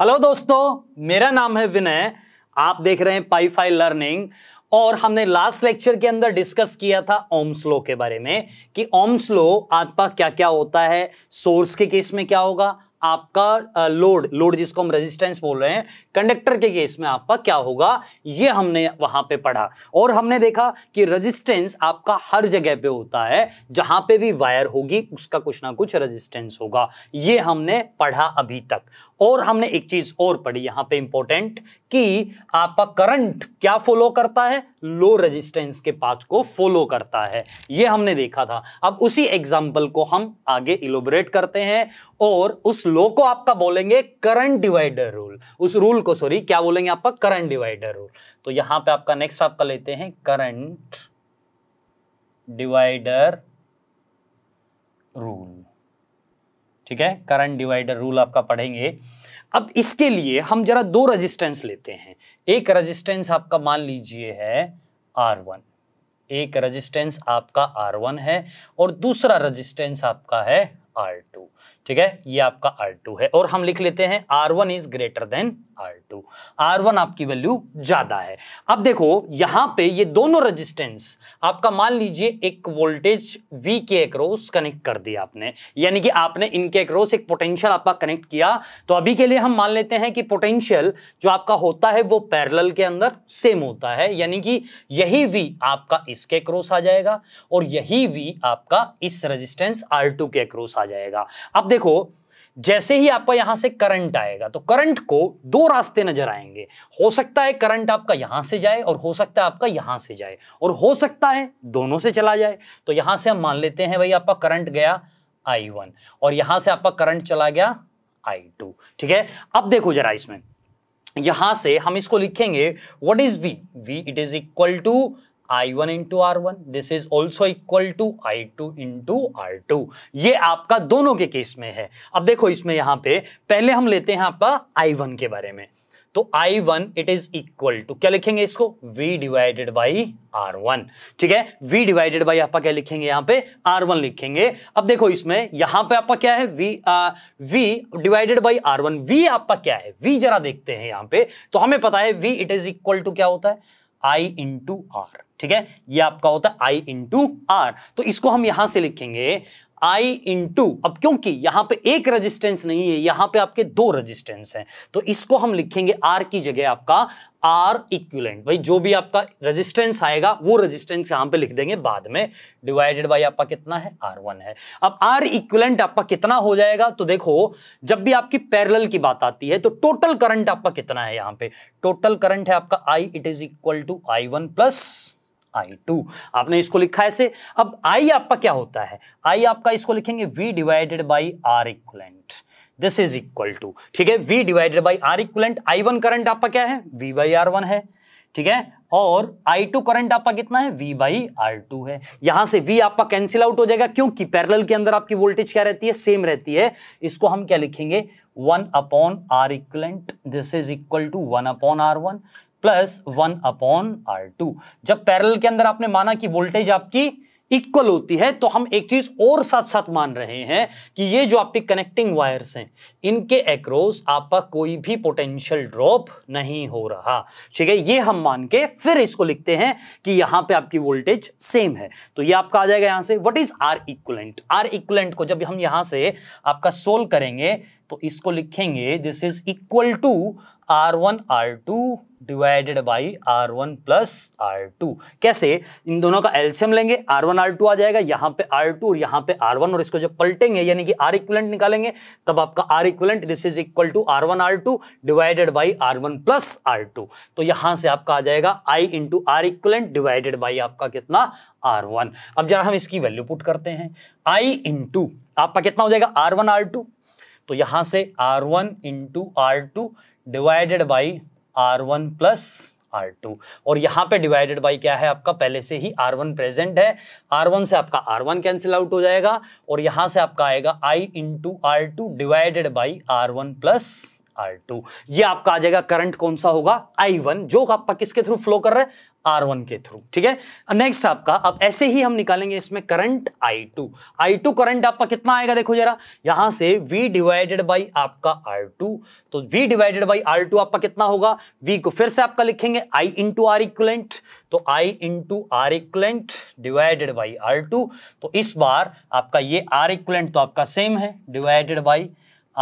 hello दोस्तों मेरा नाम है विनय आप देख रहे हैं पाईफाई लर्निंग और हमने लास्ट लेक्चर के अंदर डिस्कस किया था ओम्सलो के बारे में कि ओम्सलो आपका क्या क्या होता है सोर्स के केस में क्या होगा आपका लोड लोड जिसको हम रेजिस्टेंस बोल रहे हैं कंडक्टर के केस में आपका क्या होगा ये हमने वहां पे पढ़ा और हमने देखा कि रेजिस्टेंस आपका हर जगह पे होता है जहां पे भी वायर होगी उसका कुछ ना कुछ रेजिस्टेंस होगा ये हमने पढ़ा अभी तक और हमने एक चीज और पढ़ी यहां पे इंपॉर्टेंट कि आपका करंट क्या फॉलो करता है लो रेजिस्टेंस के पाथ को फॉलो करता है ये हमने देखा था अब उसी एग्जाम्पल को हम आगे इलोबरेट करते हैं और उस लो को आपका बोलेंगे करंट डिवाइडर रूल उस रूल को सॉरी क्या बोलेंगे आपका करंट डिवाइडर रूल तो यहां पे आपका नेक्स्ट आपका लेते हैं करंट डिवाइडर रूल ठीक है करंट डिवाइडर रूल आपका पढ़ेंगे अब इसके लिए हम जरा दो रेजिस्टेंस लेते हैं एक रेजिस्टेंस आपका मान लीजिए है आर वन एक रेजिस्टेंस आपका आर वन है और दूसरा रेजिस्टेंस आपका है आर टू ठीक है ये आपका आर टू है और हम लिख लेते हैं R one is greater than R two R one आपकी वैल्यू ज्यादा है अब देखो यहां पे ये दोनों रेजिस्टेंस आपका मान लीजिए एक वोल्टेज वी के अक्रॉस कनेक्ट कर दिया आपने यानी कि आपने इनके अक्रॉस एक पोटेंशियल आपका कनेक्ट किया तो अभी के लिए हम मान लेते हैं कि पोटेंशियल जो आपका होता है वो पैरल के अंदर सेम होता है यानी कि यही वी आपका इसके क्रोस आ जाएगा और यही वी आपका इस रेजिस्टेंस आर टू के क्रोस आ जाएगा अब देखो जैसे ही आपका यहां से करंट आएगा तो करंट को दो रास्ते नजर आएंगे हो सकता है करंट आपका यहां से जाए और हो सकता है आपका यहां से जाए और हो सकता है दोनों से चला जाए तो यहां से हम मान लेते हैं भाई आपका करंट गया आई वन और यहां से आपका करंट चला गया आई टू ठीक है अब देखो जरा इसमें यहां से हम इसको लिखेंगे what is V V it is equal to I one into R one this is also equal to I two into R two ये आपका दोनों के केस में है अब देखो इसमें यहां पे पहले हम लेते हैं आपका आई वन के बारे में तो I1 one it is equal to क्या लिखेंगे इसको V डिवाइडेड बाई R1 ठीक है V डिवाइडेड बाई आप क्या लिखेंगे यहां पे R1 लिखेंगे अब देखो इसमें यहां पे आपका क्या है V आ, V divided by R1 V आपका क्या है V जरा देखते हैं यहां पे तो हमें पता है V it is equal to क्या होता है आई इंटू आर ठीक है ये आपका होता है आई इंटू आर तो इसको हम यहां से लिखेंगे आई इन टू अब क्योंकि यहां पे एक रजिस्टेंस नहीं है यहां पे आपके दो रजिस्टेंस हैं तो इसको हम लिखेंगे आर की जगह आपका आर इक्विलेंट भाई जो भी आपका रेजिस्टेंस आएगा वो रेजिस्टेंस यहां पे लिख देंगे बाद में डिवाइडेड बाई आपका कितना है आर वन है अब आर इक्विलेंट आपका कितना हो जाएगा तो देखो जब भी आपकी पैरल की बात आती है तो टोटल करंट आपका कितना है यहां पे टोटल करंट है आपका I it is equal to I one plus I two आपने इसको लिखा ऐसे अब आई आपका क्या होता है आई आपका इसको लिखेंगे V divided by R equivalent this is equal to ठीक है V divided by R equivalent I one current आपका क्या है वी बाई आर वन है ठीक है और I2 करंट आपका कितना है V बाई आर टू है यहां से V आपका कैंसिल आउट हो जाएगा क्योंकि पैरेलल के अंदर आपकी वोल्टेज क्या रहती है सेम रहती है इसको हम क्या लिखेंगे one upon R equivalent this is equal to one upon R one plus one upon R two जब पैरल के अंदर आपने माना कि वोल्टेज आपकी इक्वल होती है तो हम एक चीज और साथ साथ मान रहे हैं कि ये जो आपके कनेक्टिंग वायर्स हैं इनके एक्रोस आपका कोई भी पोटेंशियल ड्रॉप नहीं हो रहा ठीक है ये हम मान के फिर इसको लिखते हैं कि यहां पे आपकी वोल्टेज सेम है तो ये आपका आ जाएगा यहां से what is R equivalent R equivalent को जब हम यहां से आपका सोल्व करेंगे तो इसको लिखेंगे this is equal to R one R two divided by R one plus R two कैसे इन दोनों का एल्सियम लेंगे आर वन आर टू आ जाएगा यहाँ पे आर टू और यहाँ पे आर वन और इसको जब पलटेंगे यानी कि आर इक्वलेंट निकालेंगे तब आपका R equivalent this is equal to R one R two divided by R one plus R two तो यहाँ से आपका आ जाएगा I into R equivalent divided by आपका कितना आर वन अब जरा हम इसकी वैल्यू पुट करते हैं आई इंटू आपका कितना हो जाएगा आर वन आर टू तो यहाँ से R one into R two divided by R one plus R two और यहाँ पे डिवाइडेड बाई क्या है आपका पहले से ही आर वन प्रेजेंट है आर वन से आपका आर वन कैंसिल आउट हो जाएगा और यहाँ से आपका आएगा I into R two divided by R one plus R two ये आपका आ जाएगा करंट कौन सा होगा आई वन जो आपका किसके थ्रू फ्लो कर रहा है आर वन के थ्रू ठीक है नेक्स्ट आपका अब ऐसे ही हम निकालेंगे इसमें current I two I two current आपका कितना आएगा देखो जरा यहां से V डिवाइडेड बाई आपका आर टू तो V divided by R two आपका कितना होगा V को फिर से आपका लिखेंगे I इंटू आर इक्वलेंट तो I into R equivalent divided by R two तो इस बार आपका ये आर इक्वलेंट तो आपका सेम है divided by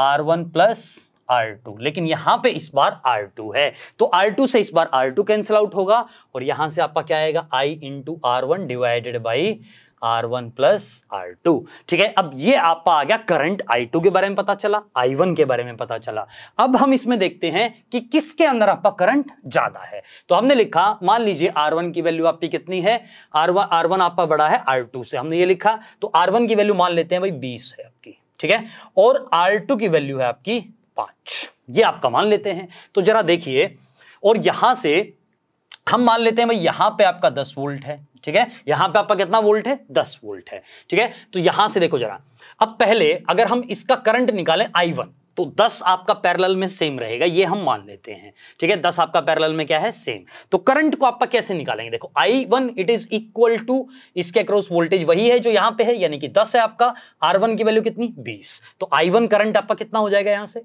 R one plus R2 लेकिन यहां पे इस बार R2 है तो R2 से इस बार R2 कैंसिल आउट होगा और यहां से आपका क्या आएगा I into R one divided by R one plus R two ठीक है अब ये आपका आ गया करंट आई टू के बारे में पता चला आई वन के बारे में पता चला अब हम इसमें देखते हैं कि किसके अंदर आपका करंट ज्यादा है तो हमने लिखा मान लीजिए आर वन की वैल्यू आपकी कितनी है आर वन आर वन आपका बड़ा है आर टू से हमने ये लिखा तो आर वन की वैल्यू मान लेते हैं भाई बीस है आपकी ठीक है और आर टू की वैल्यू है आपकी पांच ये आपका मान लेते हैं तो जरा देखिए और यहां से हम मान लेते हैं भाई यहां पे आपका दस वोल्ट है ठीक है यहां पे आपका कितना वोल्ट है दस वोल्ट है ठीक है तो यहां से देखो जरा अब पहले अगर हम इसका करंट निकालें आई वन तो दस आपका पैरेलल में सेम रहेगा ये हम मान लेते हैं ठीक है दस आपका पैरेलल में क्या है सेम तो करंट को आपका कैसे निकालेंगे देखो I one it is equal to इसके अक्रॉस वोल्टेज वही है जो यहां पे है यानी कि दस है आपका आर वन की वैल्यू कितनी बीस तो आई वन करंट आपका कितना हो जाएगा यहां से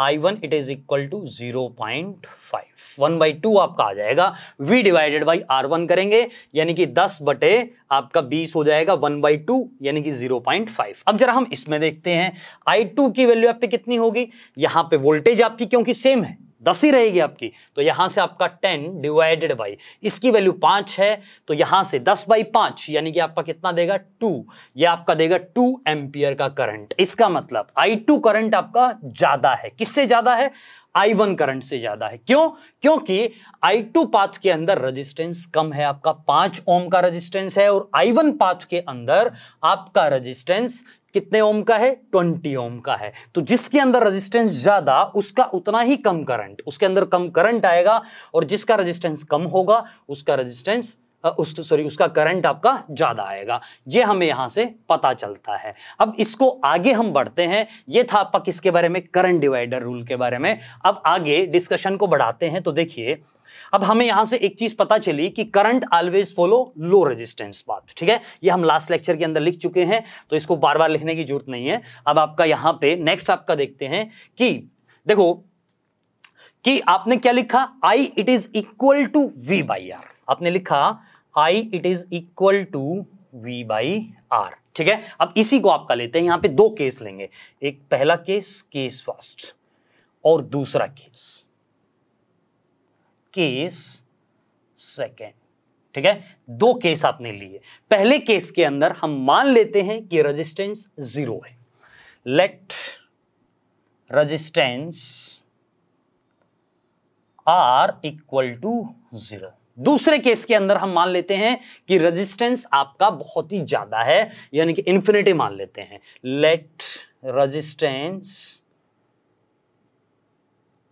I one it is equal to zero point five one by two आपका आ जाएगा V divided by R one करेंगे यानी कि दस बटे आपका बीस हो जाएगा वन बाई टू यानी कि जीरो पॉइंट फाइव अब जरा हम इसमें देखते हैं आई टू की वैल्यू आप पे कितनी होगी यहाँ पे वोल्टेज आपकी क्योंकि सेम है दस ही रहेगी आपकी तो यहाँ से आपका टेन डिवाइडेड बाई इसकी वैल्यू पाँच है तो यहाँ से दस बाई पाँच यानी कि आपका कितना देगा टू ये आपका देगा टू एम्पियर का करंट इसका मतलब आई टू करंट आपका ज़्यादा है किससे ज़्यादा है आई वन करंट से ज्यादा है क्यों क्योंकि आई टू पाथ के अंदर रेजिस्टेंस कम है आपका पांच ओम का रेजिस्टेंस है और आई वन पाथ के अंदर आपका रेजिस्टेंस कितने ओम का है ट्वेंटी ओम का है तो जिसके अंदर रेजिस्टेंस ज़्यादा उसका उतना ही कम करंट उसके अंदर कम करंट आएगा और जिसका रेजिस्टेंस कम होगा उसका रेजिस्टेंस उस सॉरी उसका करंट आपका ज़्यादा आएगा ये हमें यहां से पता चलता है अब इसको आगे हम बढ़ते हैं ये था आपका किसके बारे में करंट डिवाइडर रूल के बारे में अब आगे डिस्कशन को बढ़ाते हैं तो देखिए अब हमें यहां से एक चीज पता चली कि current always follow low resistance path ठीक है ये हम लास्ट लेक्चर के अंदर लिख चुके हैं तो इसको बार बार लिखने की जरूरत नहीं है अब आपका यहां पे नेक्स्ट आपका देखते हैं कि देखो कि आपने क्या लिखा I it is equal to V by R आपने लिखा I it is equal to V by R ठीक है अब इसी को आपका लेते हैं यहां पे दो केस लेंगे एक पहला केस केस फर्स्ट और दूसरा केस केस सेकेंड ठीक है दो केस आपने लिए पहले केस के अंदर हम मान लेते हैं कि रेजिस्टेंस जीरो है let resistance R equal to zero दूसरे केस के अंदर हम मान लेते हैं कि रेजिस्टेंस आपका बहुत ही ज्यादा है यानी कि इन्फिनिटी मान लेते हैं let resistance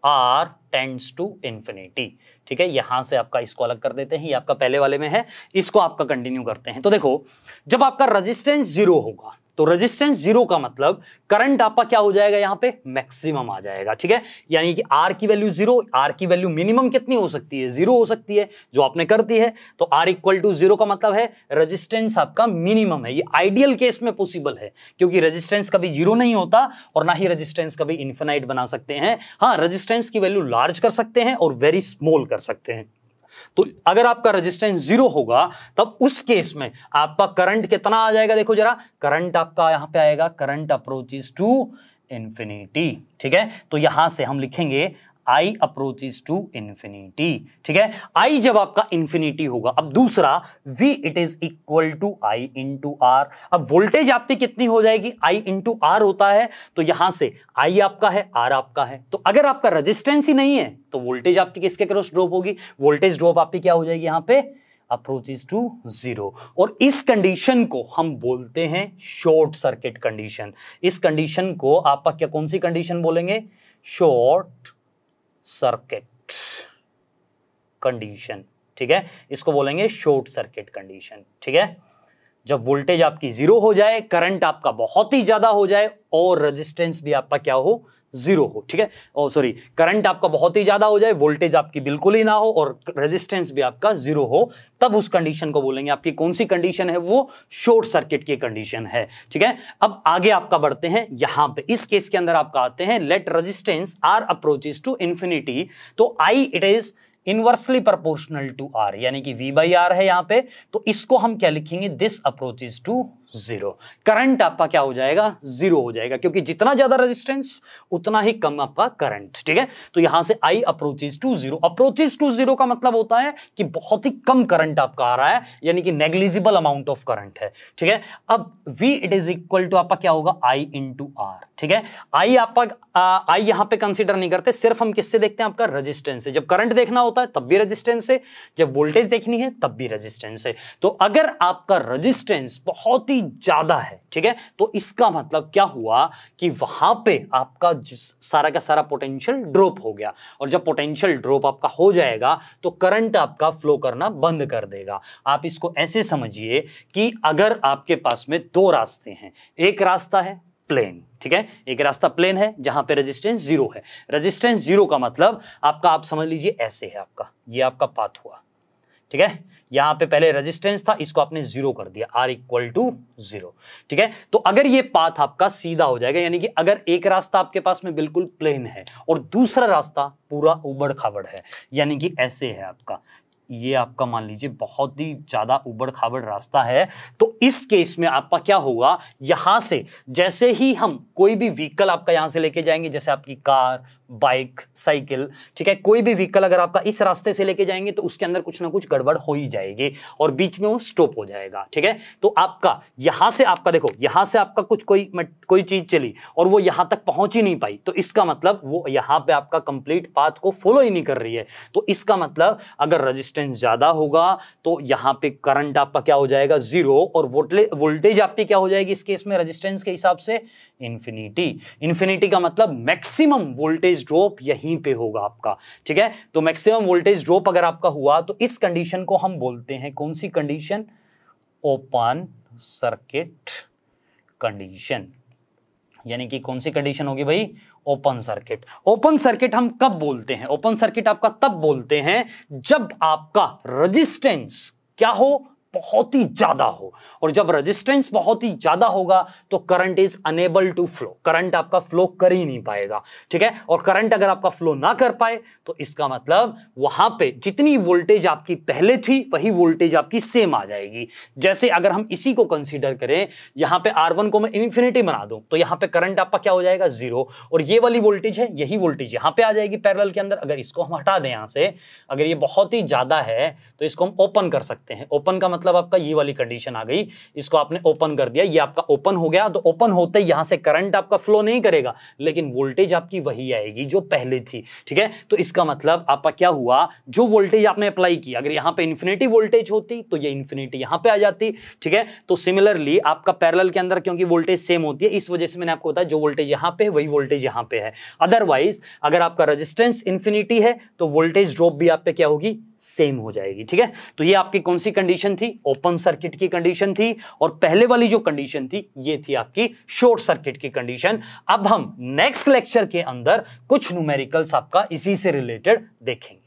R tends to infinity ठीक है यहां से आपका इसको अलग कर देते हैं ये आपका पहले वाले में है इसको आपका कंटिन्यू करते हैं तो देखो जब आपका रजिस्टेंस जीरो होगा तो रेजिस्टेंस जीरो का मतलब करंट आपका क्या हो जाएगा यहां पे मैक्सिमम आ जाएगा ठीक है यानी कि आर की वैल्यू जीरो आर की वैल्यू मिनिमम कितनी हो सकती है जीरो हो सकती है जो आपने कर दी है तो आर इक्वल टू जीरो का मतलब है रेजिस्टेंस आपका मिनिमम है ये आइडियल केस में पॉसिबल है क्योंकि रजिस्टेंस कभी जीरो नहीं होता और ना ही रजिस्टेंस कभी इन्फेनाइट बना सकते हैं हाँ रजिस्टेंस की वैल्यू लार्ज कर सकते हैं और वेरी स्मॉल कर सकते हैं तो अगर आपका रजिस्टेंस जीरो होगा तब उस केस में आपका करंट कितना आ जाएगा देखो जरा करंट आपका यहां पे आएगा करंट अप्रोचेज टू इन्फिनिटी ठीक है तो यहां से हम लिखेंगे आई अप्रोचेज टू इन्फिनिटी ठीक है आई जब आपका इन्फिनिटी होगा अब दूसरा V it is equal to I two R अब वोल्टेज आपकी कितनी हो जाएगी आई इंटू आर होता है तो यहां से आई आपका है आर आपका है तो अगर आपका रजिस्टेंस ही नहीं है तो वोल्टेज आपकी किसके क्रॉस ड्रॉप होगी वोल्टेज ड्रॉप आपकी क्या हो जाएगी यहां पे अप्रोचेज टू जीरो और इस कंडीशन को हम बोलते हैं शॉर्ट सर्किट कंडीशन इस कंडीशन को आपका क्या कौन सी कंडीशन बोलेंगे शॉर्ट सर्किट कंडीशन ठीक है इसको बोलेंगे शॉर्ट सर्किट कंडीशन ठीक है जब वोल्टेज आपकी जीरो हो जाए करंट आपका बहुत ही ज्यादा हो जाए और रेजिस्टेंस भी आपका क्या हो जीरो हो ठीक है और सॉरी करंट आपका बहुत ही ज़्यादा हो जाए वोल्टेज आपकी बिल्कुल ही ना हो और रेजिस्टेंस भी आपका जीरो हो तब उस कंडीशन को बोलेंगे आपकी कौन सी कंडीशन है वो शॉर्ट सर्किट की कंडीशन है ठीक है अब आगे आपका बढ़ते हैं यहां पे इस केस के अंदर आपका आते हैं let resistance R approaches to infinity तो I it is inversely proportional to R यानी कि वी बाई आर है यहां पे तो इसको हम क्या लिखेंगे this approaches to zero current आपका क्या हो जाएगा जीरो हो जाएगा क्योंकि जितना ज्यादा रेजिस्टेंस उतना ही कम आपका करंट ठीक है तो यहां से I approaches to zero approaches to zero का मतलब होता है कि बहुत ही कम करंट आपका आ रहा है यानी कि नेग्लिजिबल अमाउंट ऑफ करंट है ठीक है अब V it is equal to आपका क्या होगा आई इंटू आर ठीक है आई आपका आई यहां पर कंसिडर नहीं करते सिर्फ हम किससे देखते हैं आपका रजिस्टेंस है जब करंट देखना होता है तब भी रजिस्टेंस है जब वोल्टेज देखनी है तब भी रजिस्टेंस है तो अगर आपका रजिस्टेंस बहुत ही ज्यादा है ठीक है तो इसका मतलब क्या हुआ कि वहां पे आपका सारा का सारा पोटेंशियल ड्रॉप हो गया और जब पोटेंशियल ड्रॉप आपका हो जाएगा तो करंट आपका फ्लो करना बंद कर देगा आप इसको ऐसे समझिए कि अगर आपके पास में दो रास्ते हैं एक रास्ता है प्लेन ठीक है एक रास्ता प्लेन है जहां पे रेजिस्टेंस जीरो है रेजिस्टेंस जीरो का मतलब आपका आप समझ लीजिए ऐसे है आपका ये आपका पाथ हुआ ठीक है यहां पे पहले रेजिस्टेंस था इसको आपने जीरो कर दिया आर इक्वल टू जीरो ठीक है तो अगर ये पाथ आपका सीधा हो जाएगा यानी कि अगर एक रास्ता आपके पास में बिल्कुल प्लेन है और दूसरा रास्ता पूरा उबड़ खाबड़ है यानी कि ऐसे है आपका ये आपका मान लीजिए बहुत ही ज़्यादा उबड़ खाबड़ रास्ता है तो इस केस में आपका क्या होगा यहां से जैसे ही हम कोई भी व्हीकल आपका यहां से लेके जाएंगे जैसे आपकी कार बाइक साइकिल ठीक है कोई भी व्हीकल अगर आपका इस रास्ते से लेके जाएंगे तो उसके अंदर कुछ ना कुछ गड़बड़ हो ही जाएगी और बीच में वो स्टॉप हो जाएगा ठीक है तो आपका यहां से आपका देखो यहां से आपका कुछ कोई कोई चीज़ चली और वो यहां तक पहुंच ही नहीं पाई तो इसका मतलब वो यहां पर आपका कंप्लीट पाथ को फॉलो ही नहीं कर रही है तो इसका मतलब अगर रजिस्टेंस ज़्यादा होगा तो यहां पर करंट आपका क्या हो जाएगा जीरो और वोल्टेज आपकी क्या हो जाएगी इस केस में रजिस्टेंस के हिसाब से इन्फिनिटी इन्फिनिटी का मतलब मैक्सिमम वोल्टेज ड्रॉप यहीं पे होगा आपका ठीक है तो मैक्सिमम वोल्टेज ड्रॉप अगर आपका हुआ तो इस कंडीशन को हम बोलते हैं कौन सी कंडीशन ओपन सर्किट कंडीशन यानी कि कौन सी कंडीशन होगी भाई ओपन सर्किट ओपन सर्किट हम कब बोलते हैं ओपन सर्किट आपका तब बोलते हैं जब आपका रजिस्टेंस क्या हो बहुत ही ज़्यादा हो और जब रजिस्टेंस बहुत ही ज़्यादा होगा तो current is unable to flow current आपका फ्लो कर ही नहीं पाएगा ठीक है और करंट अगर आपका फ्लो ना कर पाए तो इसका मतलब वहां पे जितनी वोल्टेज आपकी पहले थी वही वोल्टेज आपकी सेम आ जाएगी जैसे अगर हम इसी को कंसिडर करें यहां पर आर को मैं इन्फिनिटी बना दू तो यहां पर करंट आपका क्या हो जाएगा जीरो और ये वाली वोल्टेज है यही वोल्टेज यहां पर आ जाएगी पैरल के अंदर अगर इसको हम हटा दें यहां से अगर ये बहुत ही ज्यादा है तो इसको हम ओपन कर सकते हैं ओपन का मतलब मतलब आपका ये वाली कंडीशन आ गई इसको आपने ओपन कर दिया ये आपका ओपन हो गया तो ओपन होते ही यहाँ से करंट आपका फ्लो नहीं करेगा लेकिन वोल्टेज आपकी वही आएगी जो पहले थी ठीक है तो इसका मतलब आपका क्या हुआ जो वोल्टेज आपने अप्लाई किया अगर यहां पे इन्फिनिटी वोल्टेज होती तो ये इन्फिनिटी यहां पे आ जाती ठीक है तो सिमिलरली आपका पैरल के अंदर क्योंकि वोल्टेज सेम होती है इस वजह से मैंने आपको बताया जो वोल्टेज यहां पर वही वोल्टेज यहां पर है अदरवाइज अगर आपका रजिस्टेंस इन्फिनिटी है तो वोल्टेज ड्रॉप भी आप पे क्या होगी सेम हो जाएगी ठीक है तो ये आपकी कौन सी कंडीशन थी ओपन सर्किट की कंडीशन थी और पहले वाली जो कंडीशन थी ये थी आपकी शॉर्ट सर्किट की कंडीशन अब हम नेक्स्ट लेक्चर के अंदर कुछ न्यूमेरिकल्स आपका इसी से रिलेटेड देखेंगे